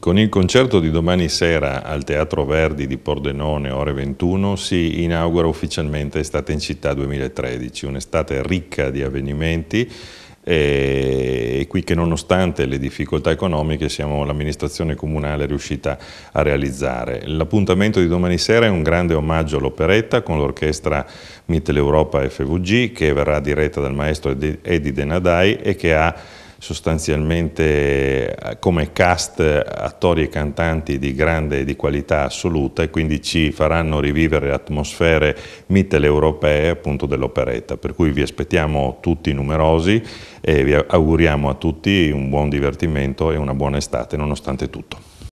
Con il concerto di domani sera al Teatro Verdi di Pordenone, ore 21, si inaugura ufficialmente Estate in Città 2013, un'estate ricca di avvenimenti eh, e qui che nonostante le difficoltà economiche siamo l'amministrazione comunale riuscita a realizzare. L'appuntamento di domani sera è un grande omaggio all'operetta con l'orchestra Mitteleuropa FVG che verrà diretta dal maestro Edi Denadai e che ha sostanzialmente eh, come cast eh, attori e cantanti di grande e di qualità assoluta e quindi ci faranno rivivere atmosfere mitteleuropee appunto dell'operetta, per cui vi aspettiamo tutti numerosi e vi auguriamo a tutti un buon divertimento e una buona estate nonostante tutto.